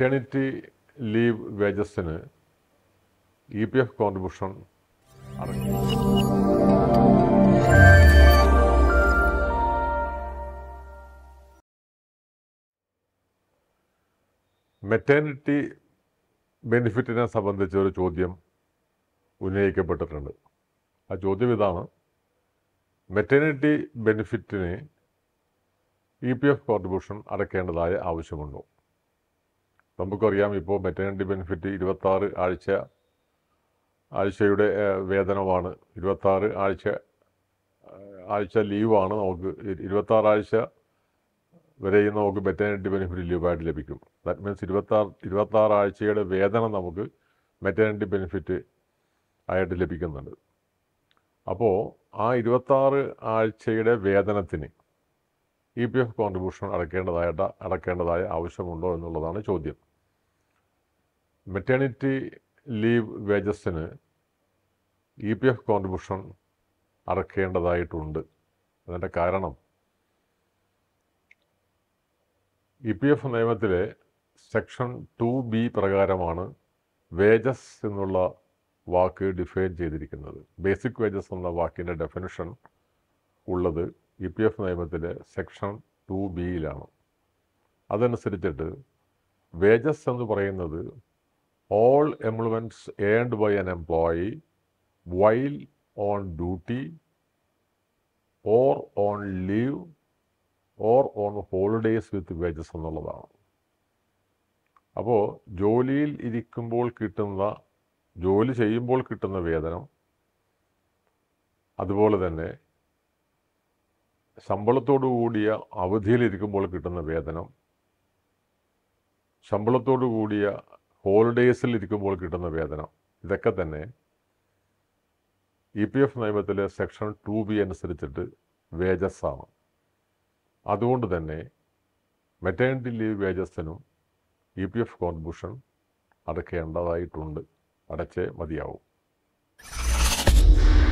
maternity leave വേജസിന് E P F contribution maternity ബെനിഫിറ്റിനെ സംബന്ധിച്ച ഒരു ചോദ്യം ഉന്നയിക്കപ്പെട്ടിട്ടുണ്ട് ആ ചോദ്യം ഇതാണ് മെറ്റേണിറ്റി ബെനിഫിറ്റിന് ഇ പി എഫ് കോൺട്രിബ്യൂഷൻ അടയ്ക്കേണ്ടതായ ആവശ്യമുണ്ടോ നമുക്കറിയാം ഇപ്പോൾ മെറ്റേണിറ്റി ബെനിഫിറ്റ് ഇരുപത്താറ് ആഴ്ച ആഴ്ചയുടെ വേതനമാണ് ഇരുപത്താറ് ആഴ്ച ആഴ്ച ലീവാണ് നമുക്ക് ഇരുപത്താറാഴ്ച ആഴ്ച വരെയും നമുക്ക് മെറ്റേണിറ്റി ബെനിഫിറ്റ് ലീവായിട്ട് ലഭിക്കും ദാറ്റ് മീൻസ് ഇരുപത്താറ് ഇരുപത്താറ് ആഴ്ചയുടെ വേതനം നമുക്ക് മെറ്റേണിറ്റി ബെനിഫിറ്റ് ആയിട്ട് ലഭിക്കുന്നുണ്ട് അപ്പോൾ ആ ഇരുപത്താറ് ആഴ്ചയുടെ വേതനത്തിന് E e P F contribution അടക്കേണ്ടതായിട്ട് അടക്കേണ്ടതായ ആവശ്യമുണ്ടോ എന്നുള്ളതാണ് ചോദ്യം മെറ്റേണിറ്റി ലീവ് വേജസിന് ഇ പി എഫ് കോൺട്രിബ്യൂഷൻ അടക്കേണ്ടതായിട്ടുണ്ട് അതിൻ്റെ കാരണം ഇ പി എഫ് നിയമത്തിലെ സെക്ഷൻ ടു ബി പ്രകാരമാണ് വേജസ് എന്നുള്ള വാക്ക് ഡിഫൈൻ ചെയ്തിരിക്കുന്നത് ബേസിക് വേജസ് എന്ന വാക്കിൻ്റെ ഡെഫിനിഷൻ ഉള്ളത് ഇ പി എഫ് നിയമത്തിലെ സെക്ഷൻ ടു ബിയിലാണ് അതനുസരിച്ചിട്ട് വേജസ് എന്ന് പറയുന്നത് all employments earned by an employee while on duty or on leave or on holidays with wages എന്നുള്ളതാണ് അപ്പോൾ ജോലിയിൽ ഇരിക്കുമ്പോൾ കിട്ടുന്ന ജോലി ചെയ്യുമ്പോൾ കിട്ടുന്ന വേതനം അതുപോലെ തന്നെ ശമ്പളത്തോടു കൂടിയ അവധിയിലിരിക്കുമ്പോൾ കിട്ടുന്ന വേതനം ശമ്പളത്തോടു കൂടിയ ഹോളിഡേയ്സിൽ ഇരിക്കുമ്പോൾ കിട്ടുന്ന വേതനം ഇതൊക്കെ തന്നെ ഇ പി എഫ് നിയമത്തിലെ സെക്ഷൻ ടു ബി അനുസരിച്ചിട്ട് വേജസ്സാണ് അതുകൊണ്ട് തന്നെ മെറ്റേണിറ്റി ലീവ് വേജസ്സിനും ഇ പി എഫ് കോൺട്രിബ്യൂഷൻ അടയ്ക്കേണ്ടതായിട്ടുണ്ട് അടച്ചേ മതിയാവും